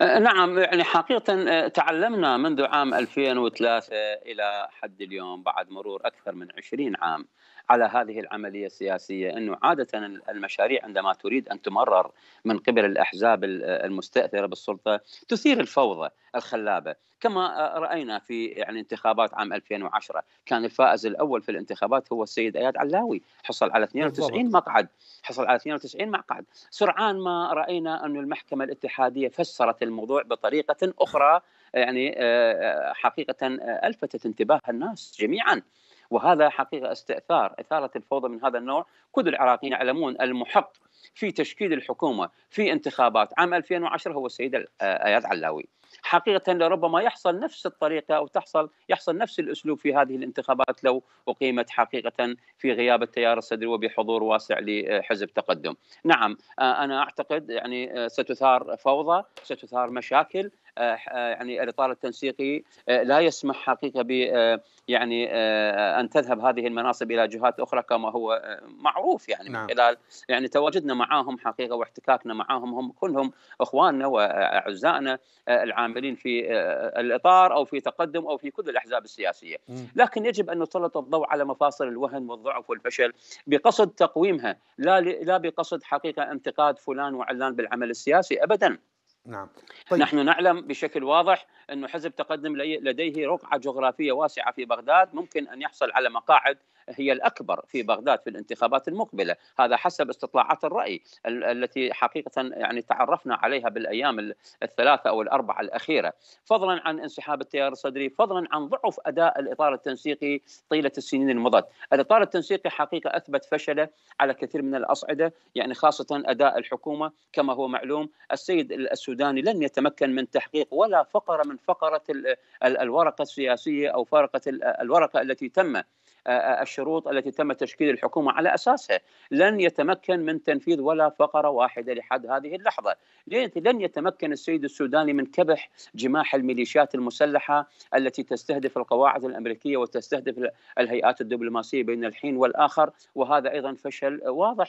آه، نعم يعني حقيقة آه، تعلمنا منذ عام 2003 إلى حد اليوم بعد مرور أكثر من 20 عام على هذه العملية السياسية أنه عادة المشاريع عندما تريد أن تمرر من قبل الأحزاب المستأثرة بالسلطة تثير الفوضى الخلابة كما راينا في يعني انتخابات عام 2010 كان الفائز الاول في الانتخابات هو السيد اياد علاوي حصل على 92 مقعد حصل على 92 مقعد سرعان ما راينا أن المحكمه الاتحاديه فسرت الموضوع بطريقه اخرى يعني آه، آه، حقيقه آه، الفتت انتباه الناس جميعا وهذا حقيقه استئثار اثاره الفوضى من هذا النوع كل العراقيين يعلمون المحق في تشكيل الحكومه في انتخابات عام 2010 هو السيد اياد علاوي حقيقه لربما يحصل نفس الطريقه او تحصل يحصل نفس الاسلوب في هذه الانتخابات لو اقيمت حقيقه في غياب التيار الصدري وبحضور واسع لحزب تقدم. نعم آه، انا اعتقد يعني آه، ستثار فوضى، ستثار مشاكل، آه، يعني الاطار التنسيقي لا يسمح حقيقه ب يعني ان تذهب هذه المناصب الى جهات اخرى كما هو معروف يعني نعم. من خلال يعني تواجدنا معاهم حقيقه واحتكاكنا معاهم هم كلهم اخواننا واعزائنا العام عاملين في آه، آه، الاطار او في تقدم او في كل الاحزاب السياسيه، لكن يجب ان نسلط الضوء على مفاصل الوهن والضعف والفشل بقصد تقويمها لا لا بقصد حقيقه انتقاد فلان وعلان بالعمل السياسي ابدا. نعم طيب. نحن نعلم بشكل واضح أن حزب تقدم لديه رقعة جغرافية واسعة في بغداد ممكن أن يحصل على مقاعد هي الأكبر في بغداد في الانتخابات المقبلة هذا حسب استطلاعات الرأي التي حقيقة يعني تعرفنا عليها بالأيام الثلاثة أو الأربعة الأخيرة فضلا عن انسحاب التيار الصدري فضلا عن ضعف أداء الإطار التنسيقي طيلة السنين المضت الإطار التنسيقي حقيقة أثبت فشله على كثير من الأصعدة يعني خاصة أداء الحكومة كما هو معلوم السيد السوري السوداني لن يتمكن من تحقيق ولا فقره من فقره الورقه السياسيه او فرقه الورقه التي تم آه، آه، الشروط التي تم تشكيل الحكومه على اساسها، لن يتمكن من تنفيذ ولا فقره واحده لحد هذه اللحظه، لن يتمكن السيد السوداني من كبح جماح الميليشيات المسلحه التي تستهدف القواعد الامريكيه وتستهدف الهيئات الدبلوماسيه بين الحين والاخر، وهذا ايضا فشل واضح،